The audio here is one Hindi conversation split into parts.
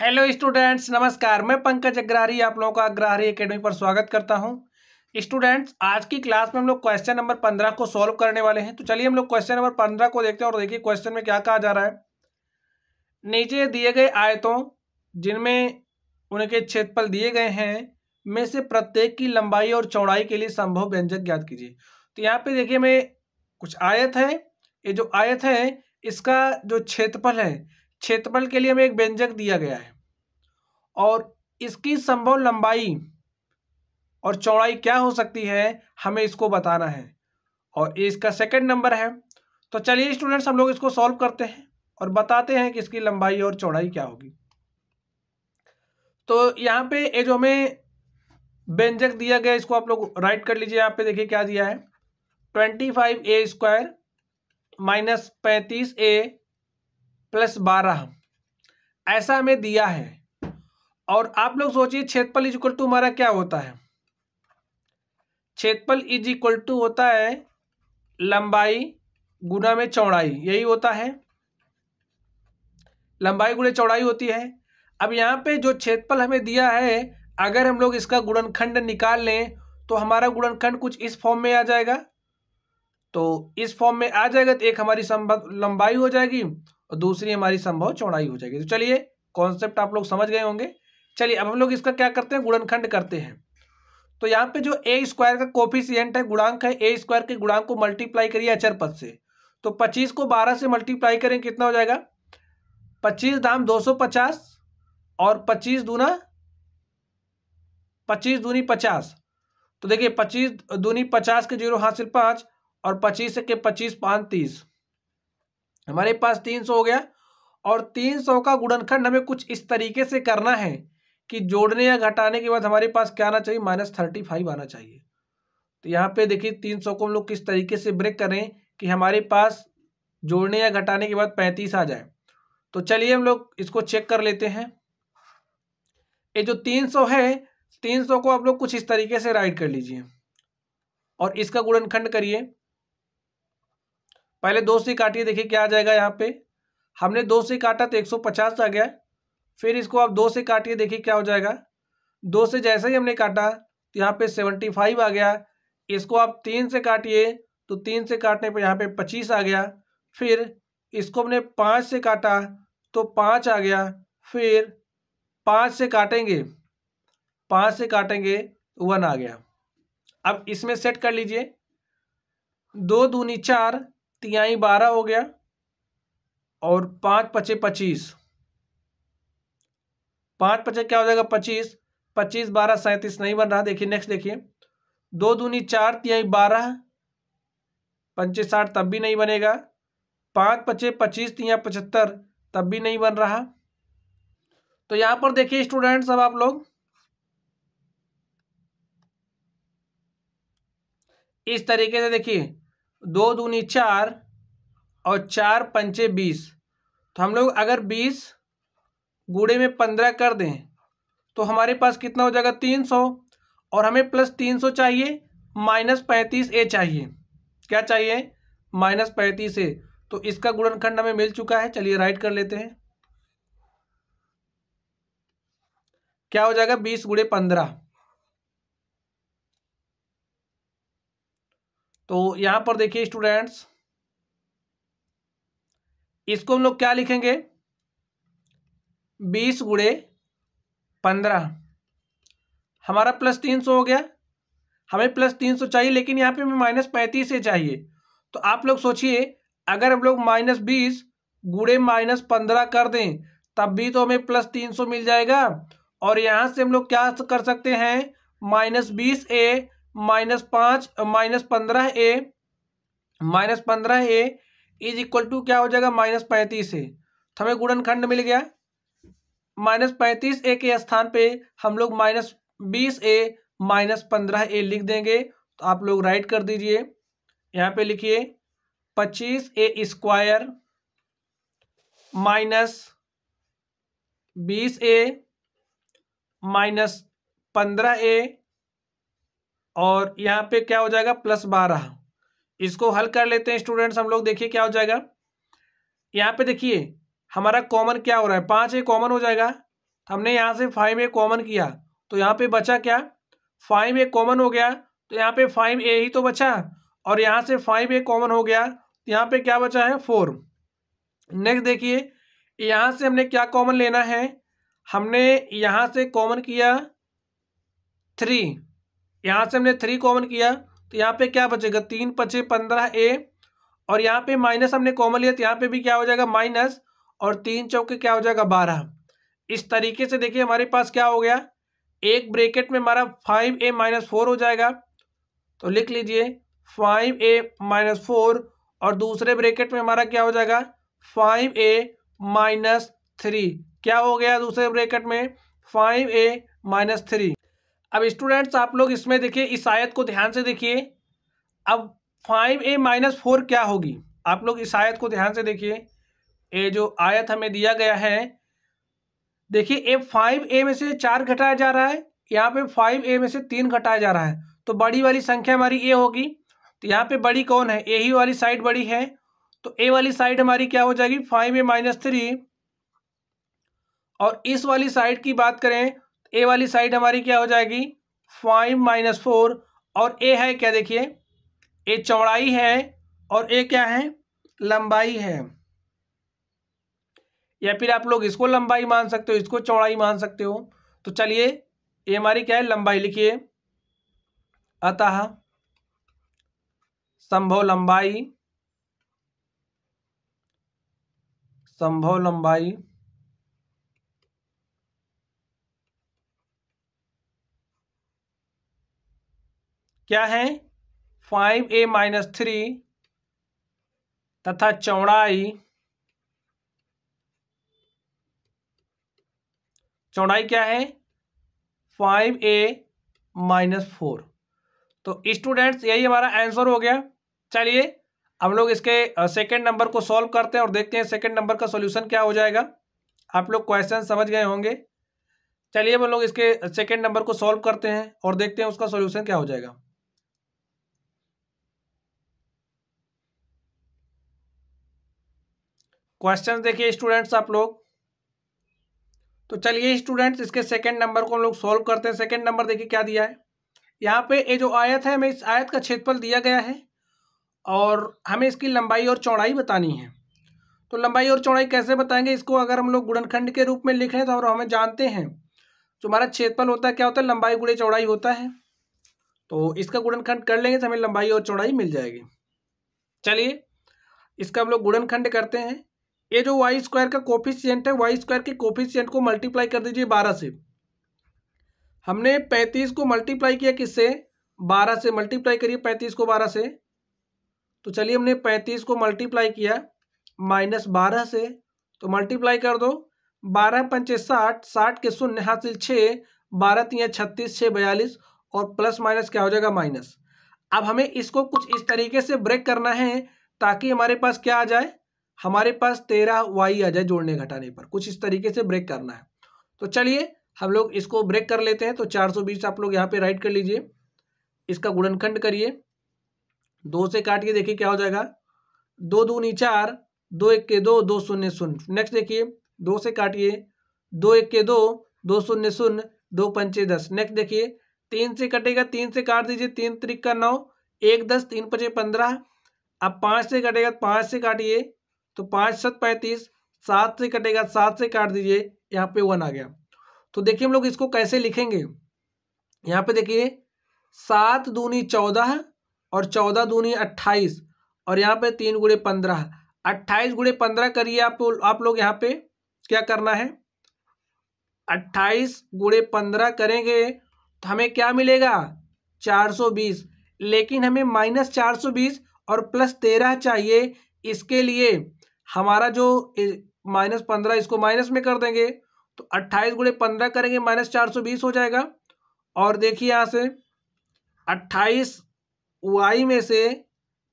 हेलो स्टूडेंट्स नमस्कार मैं पंकज अग्रहारी आप लोगों का अग्रहारी एकेडमी पर स्वागत करता हूं स्टूडेंट्स आज की क्लास में हम लोग क्वेश्चन नंबर पंद्रह को सॉल्व करने वाले हैं तो चलिए हम लोग क्वेश्चन नंबर पंद्रह को देखते हैं और देखिए क्वेश्चन में क्या कहा जा रहा है नीचे दिए गए आयतों जिनमें उनके क्षेत्रफल दिए गए हैं में से प्रत्येक की लंबाई और चौड़ाई के लिए संभव व्यंजक ज्ञात कीजिए तो यहाँ पे देखिए मैं कुछ आयत है ये जो आयत है इसका जो क्षेत्रफल है क्षेत्रफल के लिए हमें एक व्यंजक दिया गया है और इसकी संभव लंबाई और चौड़ाई क्या हो सकती है हमें इसको बताना है और इसका सेकंड नंबर है तो चलिए स्टूडेंट्स हम लोग इसको सॉल्व करते हैं और बताते हैं कि इसकी लंबाई और चौड़ाई क्या होगी तो यहाँ पे ये जो हमें व्यंजक दिया गया इसको आप लोग राइट कर लीजिए यहाँ पे देखिए क्या दिया है twenty five a square minus पैंतीस ए प्लस बारह ऐसा हमें दिया है और आप लोग सोचिए क्षेत्रफल इज इक्वल टू हमारा क्या होता है क्षेत्रफल इज इक्वल टू होता है लंबाई गुना में चौड़ाई यही होता है लंबाई गुणे चौड़ाई होती है अब यहाँ पे जो क्षेत्रफल हमें दिया है अगर हम लोग इसका गुणनखंड निकाल लें तो हमारा गुणनखंड कुछ इस फॉर्म में आ जाएगा तो इस फॉर्म में आ जाएगा तो एक हमारी लंबाई हो जाएगी और दूसरी हमारी संभव चौड़ाई हो जाएगी तो चलिए कॉन्सेप्ट आप लोग समझ गए होंगे चलिए अब हम लोग इसका क्या करते हैं गुणनखंड करते हैं तो यहाँ पे जो ए स्क्वायर का कोफिशियंट है गुणांक है ए स्क्वायर के गुणांक को मल्टीप्लाई करिए अचर पद से तो पच्चीस को बारह से मल्टीप्लाई करें कितना हो जाएगा पच्चीस दाम दो सौ पचास और पच्चीस दूना पच्चीस दूनी पचास तो देखिए पच्चीस दूनी पचास के जीरो हासिल पाँच और पच्चीस के पच्चीस पाँच तीस हमारे हम्म। पास तीन सौ हो गया और तीन सौ का गुणनखंड हमें कुछ इस तरीके से करना है कि जोड़ने या घटाने के बाद हमारे पास क्या आना चाहिए माइनस थर्टी फाइव आना चाहिए तो यहाँ पे देखिए तीन सौ को हम लोग किस तरीके से ब्रेक करें कि हमारे पास जोड़ने या घटाने के बाद पैंतीस आ जाए तो चलिए हम लोग इसको चेक कर लेते हैं ये जो तीन सौ है तीन सौ को आप लोग कुछ इस तरीके से राइट कर लीजिए और इसका गुणनखंड करिए पहले दो से काटिए देखिए क्या आ जाएगा यहाँ पे हमने दो से काटा तो एक सौ पचास आ गया फिर इसको आप दो से काटिए देखिए क्या हो जाएगा दो से जैसे ही हमने काटा तो यहाँ पे सेवेंटी फाइव आ गया इसको आप तीन से काटिए तो तीन से काटने पर यहाँ पे पच्चीस आ गया फिर इसको हमने पाँच से काटा तो पाँच आ गया फिर पाँच से काटेंगे पाँच से काटेंगे तो वन आ गया अब इसमें सेट कर लीजिए दो दूनी चार तिहाई बारह हो गया और पाँच पचे पच्चीस पाँच पचे क्या हो जाएगा पच्चीस पच्चीस बारह सैंतीस नहीं बन रहा देखिए नेक्स्ट देखिए दो दूनी चार तिहाई बारह पंचे साठ तब भी नहीं बनेगा पाँच पचे पच्चीस तिया पचहत्तर तब भी नहीं बन रहा तो यहाँ पर देखिए स्टूडेंट्स अब आप लोग इस तरीके से देखिए दो दूनी चार और चार पंचे बीस तो हम लोग अगर बीस गुड़े में पंद्रह कर दें तो हमारे पास कितना हो जाएगा तीन सौ और हमें प्लस तीन सौ चाहिए माइनस पैंतीस ए चाहिए क्या चाहिए माइनस पैंतीस ए तो इसका गुणनखंड हमें मिल चुका है चलिए राइट कर लेते हैं क्या हो जाएगा बीस गुड़े पंद्रह तो यहां पर देखिए स्टूडेंट्स इसको हम लोग क्या लिखेंगे बीस गुड़े पंद्रह हमारा प्लस तीन सौ हो गया हमें प्लस तीन सौ चाहिए लेकिन यहाँ पे हमें माइनस पैंतीस से चाहिए तो आप लोग सोचिए अगर हम लोग माइनस बीस गुड़े माइनस पंद्रह कर दें तब भी तो हमें प्लस तीन सौ मिल जाएगा और यहाँ से हम लोग क्या कर सकते हैं माइनस बीस ए माइनस पाँच माइनस पंद्रह ए माइनस पंद्रह ए इज इक्वल टू क्या हो जाएगा माइनस पैंतीस ए तो हमें गुणनखंड मिल गया माइनस पैंतीस ए के स्थान पे हम लोग माइनस बीस ए माइनस पंद्रह ए लिख देंगे तो आप लोग राइट कर दीजिए यहाँ पे लिखिए पच्चीस ए स्क्वायर माइनस बीस ए माइनस पंद्रह ए और यहाँ पे क्या हो जाएगा प्लस बारह इसको हल कर लेते हैं स्टूडेंट्स हम लोग देखिए क्या हो जाएगा यहाँ पे देखिए हमारा कॉमन क्या हो रहा है पाँच ए कॉमन हो जाएगा तो हमने यहाँ से फाइव ए कॉमन किया तो यहाँ पे बचा क्या फाइव ए कॉमन हो गया तो यहाँ पे फाइव ए ही तो बचा और यहाँ से फाइव ए कॉमन हो गया तो यहाँ पे क्या बचा है फोर नेक्स्ट देखिए यहाँ से हमने क्या कॉमन लेना है हमने यहाँ से कॉमन किया थ्री यहाँ से हमने थ्री कॉमन किया तो यहाँ पे क्या बचेगा तीन पचे पंद्रह ए और यहाँ पे माइनस हमने कॉमन लिया तो यहाँ पे भी क्या हो जाएगा माइनस और तीन चौके क्या हो जाएगा बारह इस तरीके से देखिए हमारे पास क्या हो गया एक ब्रेकेट में हमारा फाइव ए माइनस फोर हो जाएगा तो लिख लीजिए फाइव ए माइनस फोर और दूसरे ब्रेकेट में हमारा क्या हो जाएगा फाइव ए माइनस थ्री क्या हो गया दूसरे ब्रेकेट में फाइव ए माइनस थ्री अब स्टूडेंट्स आप लोग इसमें देखिए इस आयत को ध्यान से देखिए अब फाइव ए माइनस फोर क्या होगी आप लोग इस आयत को ध्यान से देखिए ये जो आयत हमें दिया गया है देखिए ए फाइव ए में से चार घटाया जा रहा है यहाँ पे फाइव ए में से तीन घटाया जा रहा है तो बड़ी वाली संख्या हमारी ए होगी तो यहाँ पे बड़ी कौन है ए ही वाली साइड बड़ी है तो ए वाली साइड हमारी क्या हो जाएगी फाइव ए माइनस थ्री और इस वाली साइड की बात करें ए वाली साइड हमारी क्या हो जाएगी फाइव माइनस फोर और ए है क्या देखिए ए चौड़ाई है और ए क्या है लंबाई है या फिर आप लोग इसको लंबाई मान सकते हो इसको चौड़ाई मान सकते हो तो चलिए ये हमारी क्या है लंबाई लिखिए अतः संभव लंबाई संभव लंबाई क्या है फाइव ए माइनस थ्री तथा चौड़ाई चौड़ाई क्या है फाइव ए माइनस फोर तो स्टूडेंट्स यही हमारा आंसर हो गया चलिए हम लोग इसके सेकंड नंबर को सॉल्व करते हैं और देखते हैं सेकंड नंबर का सॉल्यूशन क्या हो जाएगा आप लोग क्वेश्चन समझ गए होंगे चलिए हम लोग इसके सेकंड नंबर को सॉल्व करते हैं और देखते हैं उसका सॉल्यूशन क्या हो जाएगा क्वेश्चन देखिए स्टूडेंट्स आप लोग तो चलिए स्टूडेंट्स इसके सेकंड नंबर को हम लोग सॉल्व करते हैं सेकंड नंबर देखिए क्या दिया है यहाँ पे ये जो आयत है हमें इस आयत का क्षेत्रफल दिया गया है और हमें इसकी लंबाई और चौड़ाई बतानी है तो लंबाई और चौड़ाई कैसे बताएंगे इसको अगर हम लोग गुड़नखंड के रूप में लिख रहे हैं तो हमें जानते हैं जो हमारा क्षेत्रफल होता है क्या होता है लंबाई गुड़े चौड़ाई होता है तो इसका गुड़नखंड कर लेंगे तो हमें लंबाई और चौड़ाई मिल जाएगी चलिए इसका हम लोग गुड़नखंड करते हैं ये जो वाई स्क्वायर का कोफिशियंट है वाई स्क्वायर के कोफिशियंट को मल्टीप्लाई कर दीजिए बारह से हमने पैंतीस को मल्टीप्लाई किया किससे बारह से मल्टीप्लाई करिए पैंतीस को बारह से तो चलिए हमने पैंतीस को मल्टीप्लाई किया माइनस बारह से तो मल्टीप्लाई कर दो बारह पंचे साठ साठ के शून्य हासिल छः बारह तीन छत्तीस छः बयालीस और प्लस माइनस क्या हो जाएगा माइनस अब हमें इसको कुछ इस तरीके से ब्रेक करना है ताकि हमारे पास क्या आ जाए हमारे पास तेरह वाई आ जाए जोड़ने घटाने पर कुछ इस तरीके से ब्रेक करना है तो चलिए हम लोग इसको ब्रेक कर लेते हैं तो चार सौ बीस आप लोग यहाँ पे राइट कर लीजिए इसका गुणनखंड करिए दो से काट के देखिए क्या हो जाएगा दो दूनी चार दो एक के दो दो शून्य शून्य नेक्स्ट देखिए दो से काटिए दो एक के दो दो शून्य शून्य दो पंचे दस नेक्स्ट देखिए तीन से कटेगा तीन से काट दीजिए तीन त्रिक का नौ एक दस तीन पचे पंद्रह अब पाँच से कटेगा पाँच से काटिए तो पाँच सत पैंतीस सात से कटेगा सात से काट दीजिए यहाँ पे वन आ गया तो देखिए हम लोग इसको कैसे लिखेंगे यहाँ पे देखिए सात दूनी चौदह और चौदह दूनी अट्ठाईस और यहाँ पे तीन गुड़े पंद्रह अट्ठाईस गुड़े पंद्रह करिए आप आप लोग यहाँ पे क्या करना है अट्ठाईस गुड़े पंद्रह करेंगे तो हमें क्या मिलेगा चार सौ बीस लेकिन हमें माइनस चार सौ बीस और प्लस तेरह चाहिए इसके लिए हमारा जो माइनस पंद्रह इसको माइनस में कर देंगे तो अट्ठाईस गुड़े पंद्रह करेंगे माइनस चार सौ बीस हो जाएगा और देखिए यहाँ से अट्ठाईस वाई में से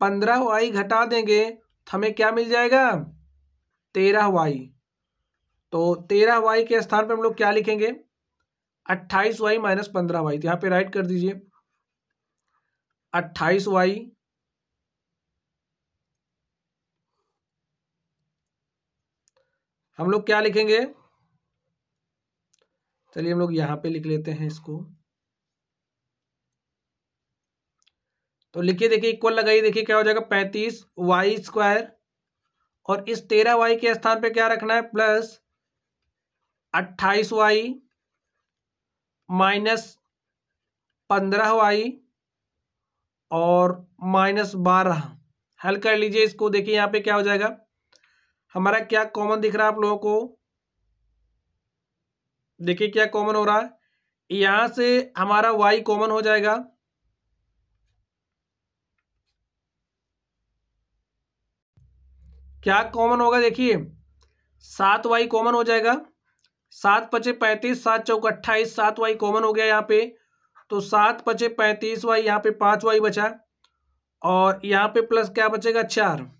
पंद्रह वाई घटा देंगे तो हमें क्या मिल जाएगा तेरह वाई तो तेरह वाई के स्थान पर हम लोग क्या लिखेंगे अट्ठाईस वाई माइनस पंद्रह वाई तो यहाँ पे राइट कर दीजिए अट्ठाईस वाई हम लोग क्या लिखेंगे चलिए हम लोग यहां पे लिख लेते हैं इसको तो लिखिए देखिए इक्वल लगाइए देखिए क्या हो जाएगा पैंतीस वाई स्क्वायर और इस तेरह वाई के स्थान पे क्या रखना है प्लस अट्ठाईस वाई माइनस पंद्रह वाई और माइनस बारह हल कर लीजिए इसको देखिए यहाँ पे क्या हो जाएगा हमारा क्या कॉमन दिख रहा है आप लोगों को देखिए क्या कॉमन हो रहा है यहां से हमारा वाई कॉमन हो जाएगा क्या कॉमन होगा देखिए सात वाई कॉमन हो जाएगा सात पचे पैंतीस सात चौक अट्ठाईस सात वाई कॉमन हो गया यहाँ पे तो सात पचे पैंतीस वाई यहाँ पे पांच वाई बचा और यहाँ पे प्लस क्या बचेगा चार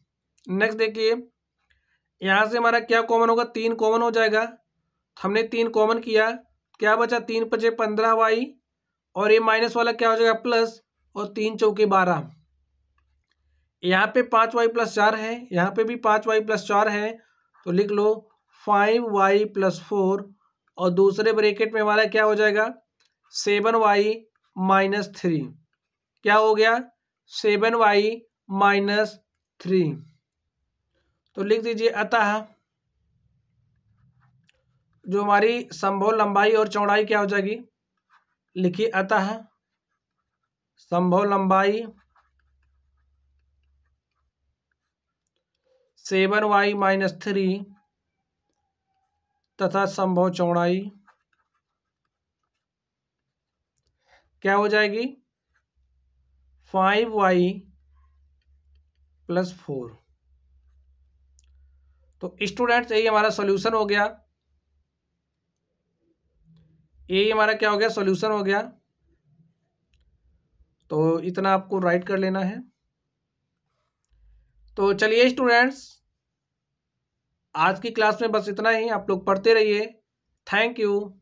नेक्स्ट देखिए यहाँ से हमारा क्या कॉमन होगा तीन कॉमन हो जाएगा हमने तीन कॉमन किया क्या बचा तीन पचे पंद्रह वाई और ये माइनस वाला क्या हो जाएगा प्लस और तीन चौके बारह यहाँ पे पाँच वाई प्लस चार है यहाँ पे भी पाँच वाई प्लस चार है तो लिख लो फाइव वाई प्लस फोर और दूसरे ब्रेकेट में हमारा क्या हो जाएगा सेवन वाई माइनस थ्री क्या हो गया सेवन वाई माइनस थ्री तो लिख दीजिए अतः जो हमारी संभव लंबाई और चौड़ाई क्या हो जाएगी लिखिए अतः संभव लंबाई सेवन वाई माइनस थ्री तथा संभव चौड़ाई क्या हो जाएगी फाइव वाई प्लस फोर तो स्टूडेंट्स यही हमारा सॉल्यूशन हो गया यही हमारा क्या हो गया सॉल्यूशन हो गया तो इतना आपको राइट कर लेना है तो चलिए स्टूडेंट्स आज की क्लास में बस इतना ही आप लोग पढ़ते रहिए थैंक यू